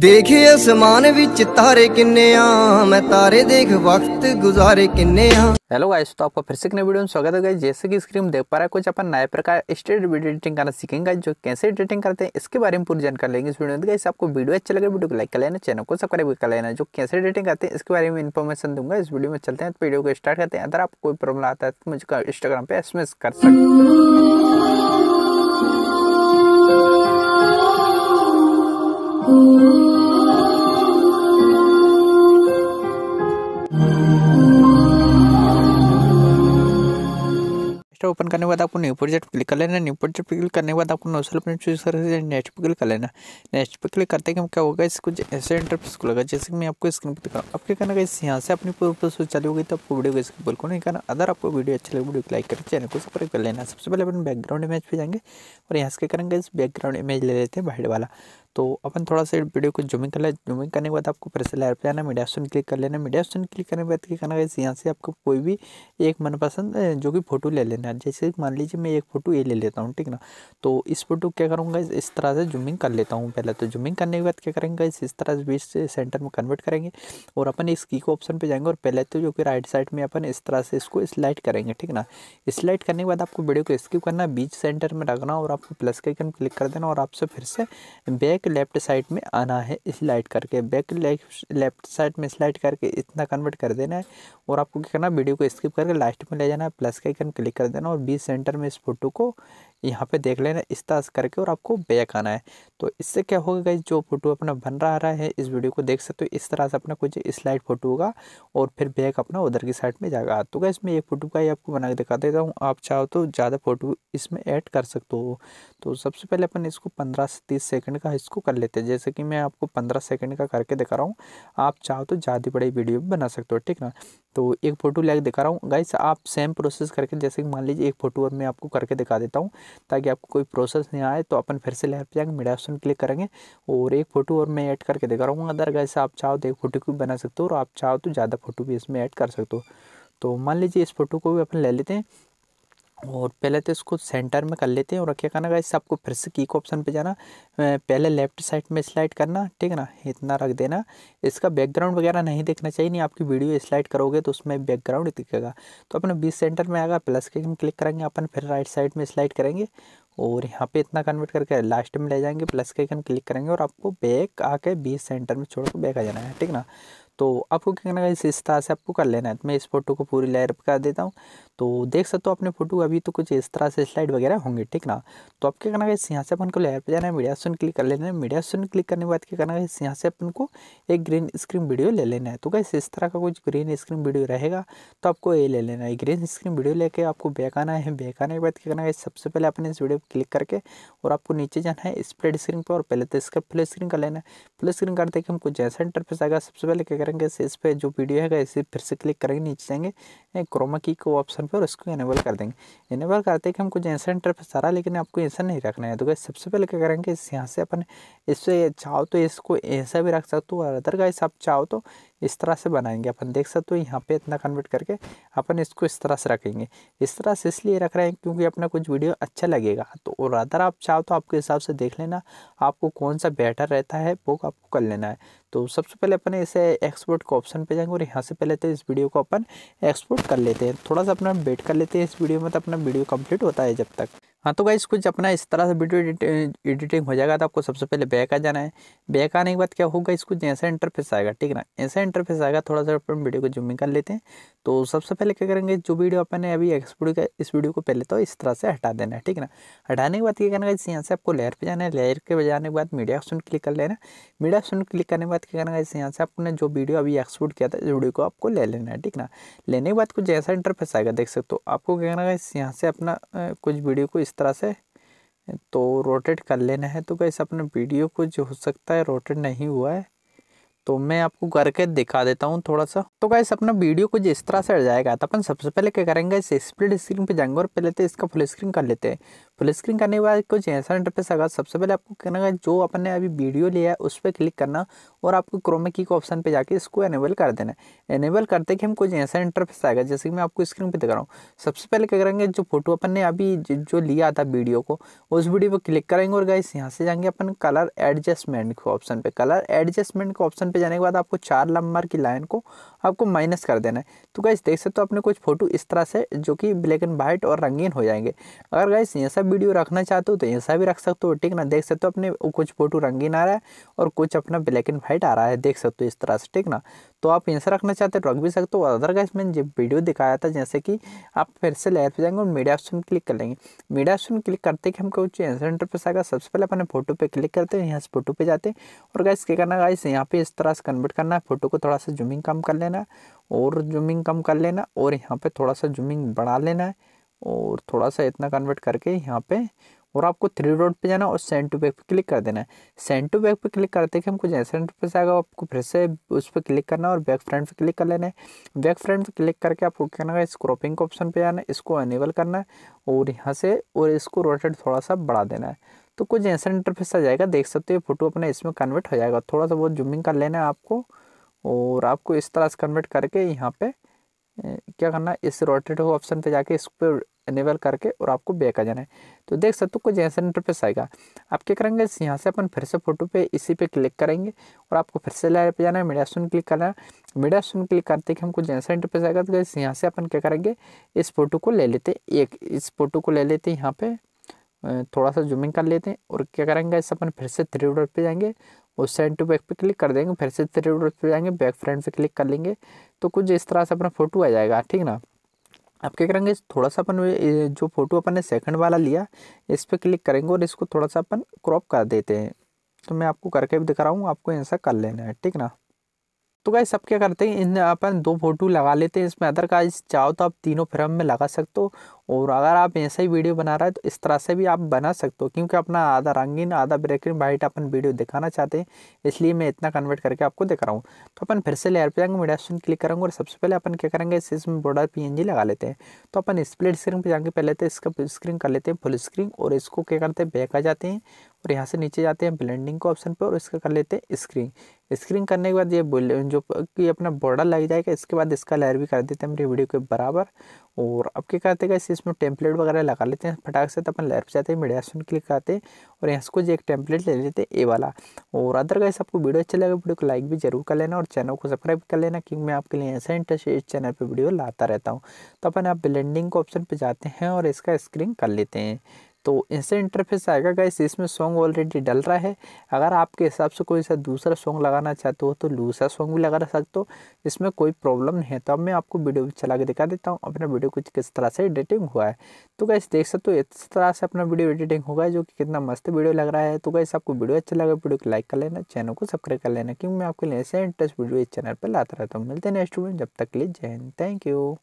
देखे आसमान विच तारे किन्ने आ मैं तारे देख वक्त गुजारे किन्ने आ हेलो गाइस तो आपका फिर से एक नए वीडियो में स्वागत है गाइस जैसे कि स्क्रीन देख पा रहे हैं कुछ अपन नए प्रकार स्टेट वीडियो एडिटिंग करना सीखेंगे जो कैसे एडिटिंग करते हैं इसके बारे में पूरी जानकारी लेंगे इस वीडियो में गाइस तो आपको वीडियो अच्छा लगे वीडियो को लाइक कर लेना चैनल को सब्सक्राइब कर लेना जो कैसे एडिटिंग करते हैं इसके बारे में इन्फॉर्मेशन दूंगा इस वीडियो में चलते हैं तो वीडियो को स्टार्ट करते हैं अगर आपको कोई प्रॉब्लम आता है तो मुझे इंस्टाग्राम पर एस कर सकते हैं ओपन करने के बाद आपको न्यू प्रोजेक्ट क्लिक कर लेना न्यू प्रोजेक्ट क्लिक करने के बाद आपको नोसल अपने चूज कर नेक्स्ट पर क्लिक कर लेना नेक्स्ट पर क्लिक करते हैं क्या होगा इस कुछ ऐसे इंटरफेस खुलेगा जैसे कि मैं आपको स्क्रीन पर दिखाऊं आप क्या करना इस यहां से अपनी पूरी प्रोसेस चालू होगी तो आपको वीडियो को इसको बिल्कुल नहीं करना अगर आपको वीडियो अच्छी लगे वीडियो को लाइक करके चैनल को सब्सक्राइब कर लेना सबसे पहले अपन बैकग्राउंड इमेज पे जाएंगे और यहाँ से क्या करेंगे इस बैकग्राउंड इमेज ले लेते हैं भाई वाला तो अपन थोड़ा सा वीडियो को जूमिंग कर ले जूमिंग करने के बाद आपको फिर से लाइट पे आना मीडिया ऑप्शन क्लिक कर लेना मीडिया ऑप्शन क्लिक करने के बाद क्या करना है यहाँ से आपको कोई भी एक मनपसंद जो कि फ़ोटो ले लेना जैसे मान लीजिए मैं एक फ़ोटो ये ले लेता हूँ ठीक ना तो इस फोटो क्या करूँगा इस तरह से जूमिंग कर लेता हूँ पहले तो जूमिंग करने के बाद क्या करेंगे इस तरह से बीच से सेंटर में कन्वर्ट करेंगे और अपन इस की को ऑप्शन पर जाएंगे और पहले तो जो कि राइट साइड में अपन इस तरह से इसको स्लाइड करेंगे ठीक ना स्लाइड करने के बाद आपको वीडियो को स्किप करना बीच सेंटर में रखना और आपको प्लस के आइकन क्लिक कर देना और आपसे फिर से बैक बैक लेफ्ट साइड में आना है स्लाइड करके बैक लेफ्ट साइड में स्लाइड करके इतना कन्वर्ट कर देना है और आपको क्या करना वीडियो को स्किप करके लास्ट में ले जाना है प्लस का आइकन क्लिक कर देना और बीच सेंटर में इस फोटो को यहाँ पे देख लेना इस तरह करके और आपको बैक आना है तो इससे क्या होगा गई जो फोटो अपना बन रहा रहा है इस वीडियो को देख सकते हो इस तरह से अपना कुछ स्लाइड फोटो होगा और फिर बैक अपना उधर की साइड में जाएगा तो गई इसमें एक फ़ोटो का ही आपको बना के दिखा देता हूँ आप चाहो तो ज़्यादा फ़ोटो इसमें ऐड कर सकते हो तो सबसे पहले अपन इसको पंद्रह से तीस सेकेंड का इसको कर लेते हैं जैसे कि मैं आपको पंद्रह सेकेंड का करके दिखा रहा हूँ आप चाहो तो ज़्यादा बड़ी वीडियो भी बना सकते हो ठीक ना तो एक फ़ोटो लेकर दिखा रहा हूँ गाइस आप सेम प्रोसेस करके जैसे कि मान लीजिए एक फ़ोटो और मैं आपको करके दिखा देता हूँ ताकि आपको कोई प्रोसेस नहीं आए तो अपन फिर से लैप पर जाएंगे मीडिया ऑप्शन क्लिक करेंगे और एक फ़ोटो और मैं ऐड करके दिखा रहा हूँ अदर गाइस आप चाहो तो एक फ़ोटो भी बना सकते हो और आप चाहो तो ज़्यादा फ़ोटो भी इसमें ऐड कर सकते हो तो मान लीजिए इस फ़ोटो को भी अपन ले लेते हैं और पहले तो इसको सेंटर में कर लेते हैं और रखे करना गाइस आपको फिर से की ऑप्शन पे जाना पहले लेफ्ट साइड में स्लाइड करना ठीक है ना इतना रख देना इसका बैकग्राउंड वगैरह नहीं देखना चाहिए नहीं आपकी वीडियो स्लाइड करोगे तो उसमें बैकग्राउंड दिखेगा तो अपने बीस सेंटर में आएगा प्लस के क्लिक करेंगे अपन फिर राइट साइड में स्लाइड करेंगे और यहाँ पे इतना कन्वर्ट करके लास्ट में ले जाएंगे प्लस के आइकन क्लिक करेंगे और आपको बैक आके बीस सेंटर में छोड़ कर बैक आ जाना है ठीक ना तो आपको क्या करना है इस तरह से आपको कर लेना है तो मैं इस फोटो को पूरी लेयर कर देता हूँ तो देख सकते हो अपने फोटो अभी तो कुछ इस तरह से स्लाइड वगैरह होंगे ठीक ना तो आप क्या करना है यहाँ से अपन को लेयर पर जाना है मीडिया सुन क्लिक कर लेना है मीडिया सुन क्लिक करने के बाद क्या करना है यहाँ से अपन को एक ग्रीन स्क्रीन वीडियो ले लेना है तो कैसे इस तरह का कुछ ग्रीन स्क्रीन वीडियो रहेगा तो आपको ये ले लेना है ग्रीन स्क्रीन वीडियो लेके आपको बैक आना है बैक आने के बाद क्या करना है सबसे पहले अपने इस वीडियो पर क्लिक करके और आपको नीचे जाना है स्प्रेड स्क्रीन पर और पहले तो इसका फुल स्क्रीन कर लेना है फुल स्क्रीन करते कि हमको जैसा इंटरफेस आएगा सबसे पहले क्या कर करेंगे इस पर जो वीडियो हैगा इसे फिर से क्लिक करेंगे नीचे जाएंगे क्रोमा की को ऑप्शन पर उसको इनेबल कर देंगे इनेबल करते हैं कि हमको जैसा इंटरफेस सारा लेकिन आपको ऐसा नहीं रखना है तो गैस सबसे पहले क्या करेंगे इस यहाँ से अपन इससे चाहो तो इसको ऐसा भी रख सकते हो अदर गाइस आप चाहो तो इस तरह से बनाएंगे अपन देख सकते हो यहाँ पे इतना कन्वर्ट करके अपन इसको इस तरह से रखेंगे इस तरह से इसलिए रख रहे हैं क्योंकि अपना कुछ वीडियो अच्छा लगेगा तो और अदर आप चाहो तो आपके हिसाब से देख लेना आपको कौन सा बेटर रहता है वो आपको कर लेना है तो सबसे पहले अपन इसे एक्सपोर्ट के ऑप्शन पे जाएंगे और यहाँ से पहले तो इस वीडियो को अपन एक्सपोर्ट कर लेते हैं थोड़ा सा अपना वेट कर लेते हैं इस वीडियो में तो अपना वीडियो कंप्लीट होता है जब तक हाँ तो गाइज कुछ अपना इस तरह से वीडियो एडिटिंग हो जाएगा तो आपको सबसे पहले बैक आ जाना है बैक आने के बाद क्या होगा इसको ऐसा इंटरफेस आएगा ठीक ना ऐसा इंटरफेस आएगा थोड़ा सा अपन वीडियो को जूमिंग कर लेते हैं तो सबसे पहले क्या करेंगे जो वीडियो अपने अभी एक्सपोर्ट का इस वीडियो को पहले तो इस तरह से हटा देना है ठीक ना हटाने के बाद क्या करना इस यहाँ से आपको लेयर पर जाना है लेयर के जाने के बाद मीडिया ऑप्शन क्लिक कर लेना मीडिया ऑप्शन क्लिक करने के बाद क्या करना इस यहाँ से आपने जो वीडियो अभी एक्सपोर्ट किया था इस वीडियो को आपको ले लेना है ठीक ना लेने के बाद कुछ ऐसा इंटरफेस आएगा देख सकते हो आपको क्या करना इस यहाँ से अपना कुछ वीडियो को इस तरह से तो रोटेट कर लेना है तो कैसे अपने वीडियो को जो हो सकता है रोटेट नहीं हुआ है तो मैं आपको करके दिखा देता हूँ थोड़ा सा तो कैसे अपना वीडियो कुछ इस तरह से जाएगा तो अपन सबसे पहले क्या करेंगे इस स्प्लिट स्क्रीन पे जाएंगे और पहले तो इसका फुल स्क्रीन कर लेते हैं फुल स्क्रीन करने के बाद कुछ ऐसा इंटरफेस आएगा सबसे पहले आपको करना है जो अपन ने अभी वीडियो लिया है उस पर क्लिक करना और आपको क्रोमे की के ऑप्शन पे जाके इसको एनेबल कर देना है एनेबल करते कि हम कुछ ऐसा इंटरफेस आएगा जैसे कि मैं आपको स्क्रीन पे दिखा रहा हूँ सबसे पहले क्या करेंगे जो फोटो अपन ने अभी जो लिया था वीडियो को उस वीडियो पर क्लिक करेंगे और गाइस यहाँ से जाएंगे अपन कलर एडजस्टमेंट के ऑप्शन पर कलर एडजस्टमेंट के ऑप्शन पर जाने के बाद आपको चार नंबर की लाइन को आपको माइनस कर देना है तो गाइस देख सकते हो अपने कुछ फोटो इस तरह से जो कि ब्लैक एंड वाइट और रंगीन हो जाएंगे अगर गाइस ऐसा वीडियो रखना चाहते हो तो ऐसा भी रख सकते हो ठीक ना देख सकते हो अपने कुछ फोटो रंगीन आ रहा है और कुछ अपना ब्लैक एंड वाइट आ रहा है देख सकते हो इस तरह से ठीक ना तो आप ऐसा रखना चाहते हो रख भी सकते हो अदरवाइज मैंने जब वीडियो दिखाया था जैसे कि आप फिर से लेर पर जाएंगे और मीडिया ऑप्शन क्लिक कर लेंगे मीडिया ऑप्शन क्लिक करते कि हम कुछ एंसर इंटरफेस आएगा सबसे पहले अपने फोटो पर क्लिक करते हैं यहाँ से फोटो पर जाते हैं और गाइस क्या करना गाइस यहाँ पे इस तरह से कन्वर्ट करना है फोटो को थोड़ा सा जूमिंग कम कर लेना और जूमिंग कम कर लेना और यहाँ पे थोड़ा सा जूमिंग बढ़ा लेना है और थोड़ा सा इतना कन्वर्ट करके यहाँ पे और आपको थ्री डॉट पे जाना और सेंड टू बैक पे क्लिक कर देना है सेंड टू बैक पे क्लिक करते कि हमको जैसे से आएगा आपको फिर से उस पर क्लिक करना है और बैक फ्रंट पे क्लिक कर लेना है बैक फ्रंट पे क्लिक करके आपको क्या करना है इस के ऑप्शन पे जाना है इसको अनेबल करना है और यहाँ से और इसको रोटेट थोड़ा सा बढ़ा देना है तो कुछ ऐसा इंटरफेस आ जाएगा देख सकते हो फोटो अपना इसमें कन्वर्ट हो जाएगा थोड़ा सा बहुत जूमिंग कर लेना है आपको और आपको इस तरह से कन्वर्ट करके यहाँ पर क्या करना है इस हो ऑप्शन पे जाके इस पर इनेबल करके और आपको बैक आ जाना है तो देख सकते हो कुछ ऐसा इंटरफेस आएगा आप क्या करेंगे यहाँ से अपन फिर से फोटो पे इसी पे क्लिक करेंगे और आपको फिर से लेयर पे जाना है मीडिया स्टून क्लिक करना है मीडिया स्टून क्लिक करते कि हम कुछ ऐसा इंटरफेस आएगा तो यहाँ से अपन क्या करेंगे इस फोटो को ले लेते एक इस फोटो को ले लेते यहाँ पे थोड़ा सा जूमिंग कर लेते हैं और क्या करेंगे इस अपन फिर से थ्री डॉट पे जाएंगे और सेंड टू बैक पे क्लिक कर देंगे फिर से थ्री डॉट पे जाएंगे बैक फ्रंट पर क्लिक कर लेंगे तो कुछ इस तरह से अपना फ़ोटो आ जाएगा ठीक ना अब क्या करेंगे थोड़ा सा अपन जो फ़ोटो अपन ने सेकंड वाला लिया इस पर क्लिक करेंगे और इसको थोड़ा सा अपन क्रॉप कर देते हैं तो मैं आपको करके भी दिखा रहा हूँ आपको ऐसा कर लेना है ठीक ना तो गाइस सब क्या करते हैं इन अपन दो फोटो लगा लेते हैं इसमें अदर गाइस चाहो तो आप तीनों फ्रेम में लगा सकते हो और अगर आप ऐसा ही वीडियो बना रहा है तो इस तरह से भी आप बना सकते हो क्योंकि अपना आधा रंगीन आधा ब्रेक एंड वाइट अपन वीडियो दिखाना चाहते हैं इसलिए मैं इतना कन्वर्ट करके आपको दिख रहा हूँ तो अपन फिर से लेयर पे जाएंगे मीडिया ऑप्शन क्लिक करेंगे और सबसे पहले अपन क्या करेंगे इस इसमें बॉर्डर पी लगा लेते हैं तो अपन स्प्लिट स्क्रीन पर जाएंगे पहले तो इसका स्क्रीन कर लेते हैं फुल स्क्रीन और इसको क्या करते हैं बैक आ जाते हैं और यहाँ से नीचे जाते हैं ब्लेंडिंग के ऑप्शन पर और इसका कर लेते हैं स्क्रीन स्क्रीन करने के बाद ये बोल जो कि अपना बॉर्डर लग जाएगा इसके बाद इसका लेयर भी कर देते हैं मेरे वीडियो के बराबर और अब क्या करते हैं इसे इसमें टेम्पलेट वगैरह लगा लेते हैं फटाक से तो अपन लेयर पर जाते हैं मीडिया सुन क्लिक करते हैं और यहाँ से एक टेम्पलेट ले लेते हैं ए वाला और अदरवाइज आपको वीडियो अच्छा लगेगा वीडियो को लाइक भी जरूर कर लेना और चैनल को सब्सक्राइब कर लेना क्योंकि मैं आपके लिए ऐसा इंटरेस्ट चैनल पर वीडियो लाता रहता हूँ तो अपन आप ब्लेंडिंग के ऑप्शन पर जाते हैं और इसका स्क्रीन कर लेते हैं तो इंस्टेंट इंटरफेस आएगा गाइस इसमें सॉन्ग ऑलरेडी डल रहा है अगर आपके हिसाब से कोई सा दूसरा सॉन्ग लगाना चाहते हो तो दूसरा सॉन्ग भी लगा सकते हो इसमें कोई प्रॉब्लम नहीं है तो अब मैं आपको वीडियो भी चला के दिखा देता हूँ अपना वीडियो कुछ किस तरह से एडिटिंग हुआ है तो गाइस देख सकते हो इस तरह से अपना वीडियो एडिटिंग होगा जो कि कितना मस्त वीडियो लग रहा है तो गाइस आपको वीडियो अच्छा लगा वीडियो को लाइक कर लेना चैनल को सब्सक्राइब कर लेना क्योंकि मैं आपके लिए ऐसे इंटरेस्ट वीडियो इस चैनल पर लाता रहता हूँ मिलते हैं नेक्स्ट वीडियो जब तक के लिए जय हिंद थैंक यू